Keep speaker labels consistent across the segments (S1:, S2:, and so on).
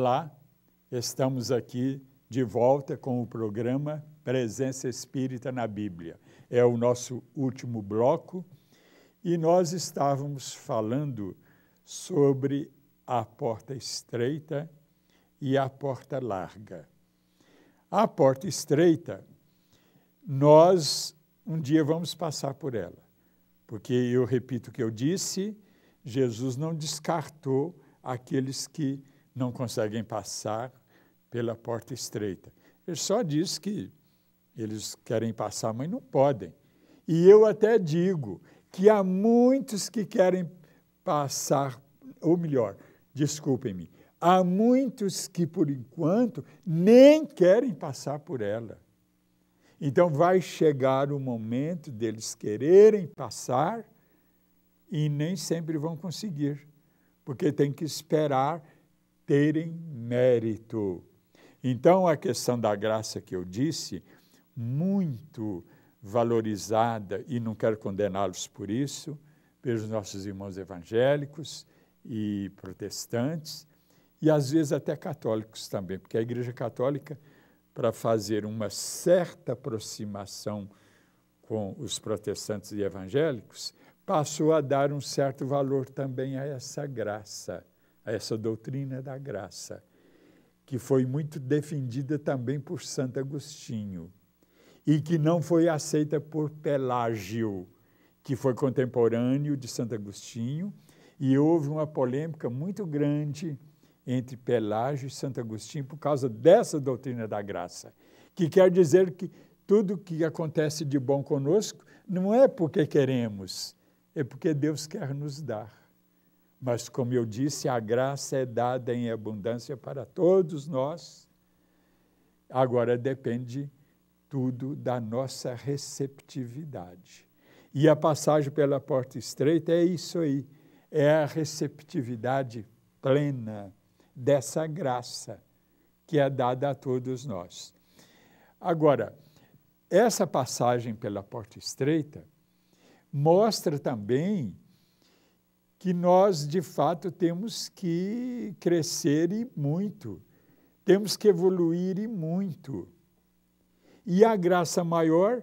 S1: Olá, estamos aqui de volta com o programa Presença Espírita na Bíblia. É o nosso último bloco e nós estávamos falando sobre a porta estreita e a porta larga. A porta estreita, nós um dia vamos passar por ela, porque eu repito o que eu disse, Jesus não descartou aqueles que não conseguem passar pela porta estreita. Ele só diz que eles querem passar, mas não podem. E eu até digo que há muitos que querem passar, ou melhor, desculpem-me, há muitos que por enquanto nem querem passar por ela. Então vai chegar o momento deles quererem passar e nem sempre vão conseguir, porque tem que esperar terem mérito. Então, a questão da graça que eu disse, muito valorizada, e não quero condená-los por isso, pelos nossos irmãos evangélicos e protestantes, e às vezes até católicos também, porque a Igreja Católica, para fazer uma certa aproximação com os protestantes e evangélicos, passou a dar um certo valor também a essa graça a essa doutrina da graça, que foi muito defendida também por Santo Agostinho e que não foi aceita por Pelágio, que foi contemporâneo de Santo Agostinho, e houve uma polêmica muito grande entre Pelágio e Santo Agostinho por causa dessa doutrina da graça, que quer dizer que tudo que acontece de bom conosco não é porque queremos, é porque Deus quer nos dar. Mas, como eu disse, a graça é dada em abundância para todos nós. Agora depende tudo da nossa receptividade. E a passagem pela porta estreita é isso aí, é a receptividade plena dessa graça que é dada a todos nós. Agora, essa passagem pela porta estreita mostra também que nós, de fato, temos que crescer e muito, temos que evoluir e muito. E a graça maior,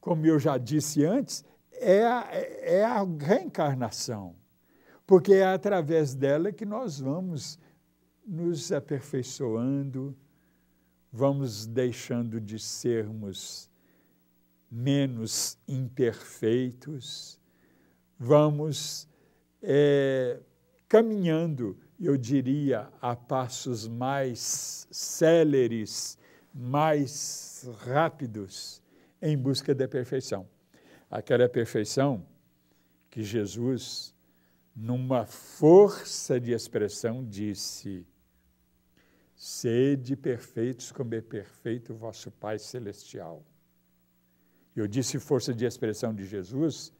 S1: como eu já disse antes, é a, é a reencarnação, porque é através dela que nós vamos nos aperfeiçoando, vamos deixando de sermos menos imperfeitos, vamos é, caminhando, eu diria, a passos mais céleres, mais rápidos, em busca da perfeição. Aquela perfeição que Jesus, numa força de expressão, disse: Sede perfeitos, como é perfeito o vosso Pai Celestial. Eu disse força de expressão de Jesus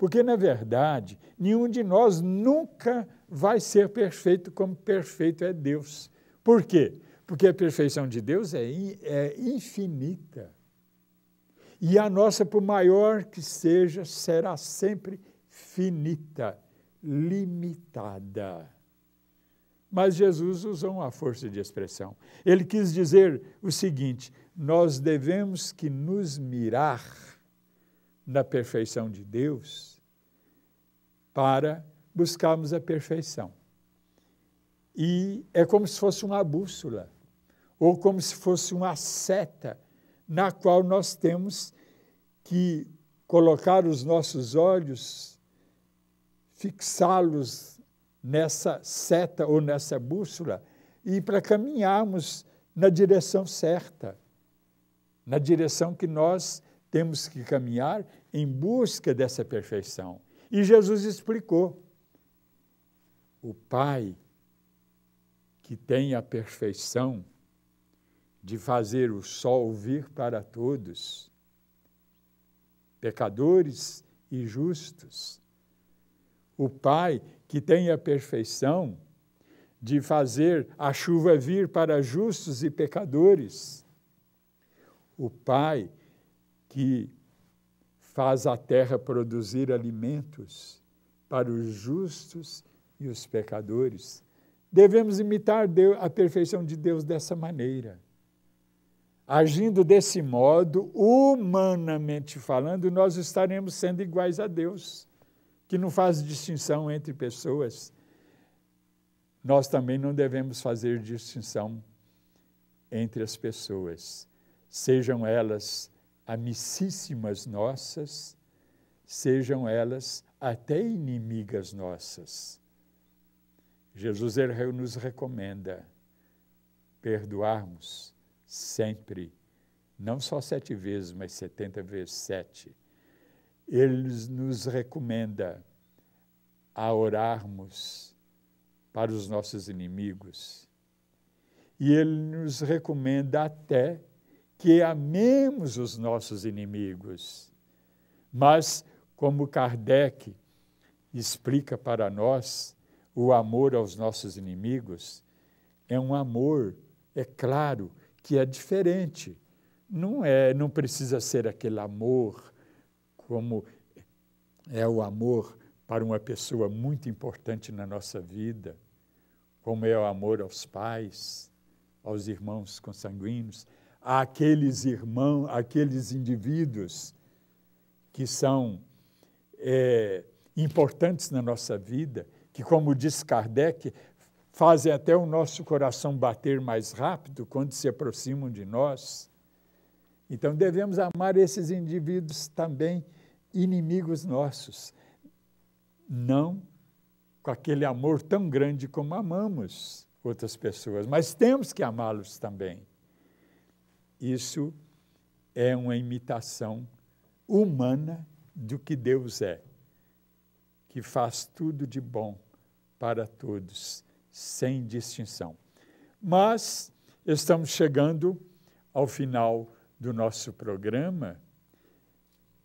S1: porque, na verdade, nenhum de nós nunca vai ser perfeito como perfeito é Deus. Por quê? Porque a perfeição de Deus é, é infinita. E a nossa, por maior que seja, será sempre finita, limitada. Mas Jesus usou uma força de expressão. Ele quis dizer o seguinte: nós devemos que nos mirar na perfeição de Deus para buscarmos a perfeição. E é como se fosse uma bússola, ou como se fosse uma seta na qual nós temos que colocar os nossos olhos, fixá-los nessa seta ou nessa bússola e para caminharmos na direção certa, na direção que nós temos que caminhar em busca dessa perfeição. E Jesus explicou: o Pai que tem a perfeição de fazer o sol vir para todos, pecadores e justos. O Pai que tem a perfeição de fazer a chuva vir para justos e pecadores. O Pai que faz a terra produzir alimentos para os justos e os pecadores. Devemos imitar Deus, a perfeição de Deus dessa maneira. Agindo desse modo, humanamente falando, nós estaremos sendo iguais a Deus, que não faz distinção entre pessoas. Nós também não devemos fazer distinção entre as pessoas, sejam elas amicíssimas nossas, sejam elas até inimigas nossas. Jesus nos recomenda perdoarmos sempre, não só sete vezes, mas setenta vezes sete. Ele nos recomenda a orarmos para os nossos inimigos. E ele nos recomenda até que amemos os nossos inimigos. Mas, como Kardec explica para nós, o amor aos nossos inimigos é um amor, é claro, que é diferente. Não é, não precisa ser aquele amor como é o amor para uma pessoa muito importante na nossa vida, como é o amor aos pais, aos irmãos consanguíneos àqueles irmãos, àqueles indivíduos que são é, importantes na nossa vida, que, como diz Kardec, fazem até o nosso coração bater mais rápido quando se aproximam de nós. Então devemos amar esses indivíduos também inimigos nossos, não com aquele amor tão grande como amamos outras pessoas, mas temos que amá-los também. Isso é uma imitação humana do que Deus é, que faz tudo de bom para todos, sem distinção. Mas estamos chegando ao final do nosso programa.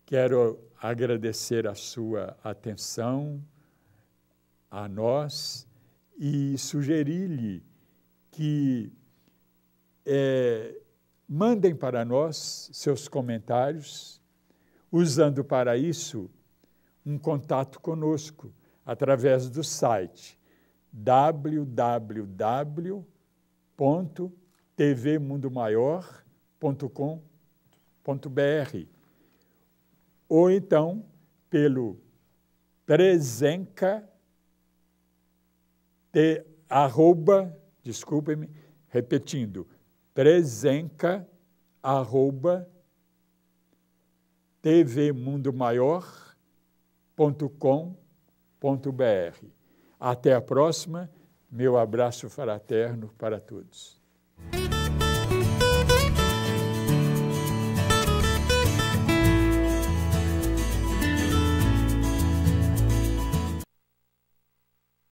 S1: Quero agradecer a sua atenção a nós e sugerir-lhe que é, Mandem para nós seus comentários, usando para isso um contato conosco através do site www.tvmundomaior.com.br ou então pelo presenca te, arroba, desculpem-me, repetindo, presenca@tvmundomaior.com.br arroba, tvmundomaior.com.br. Até a próxima, meu abraço fraterno para todos.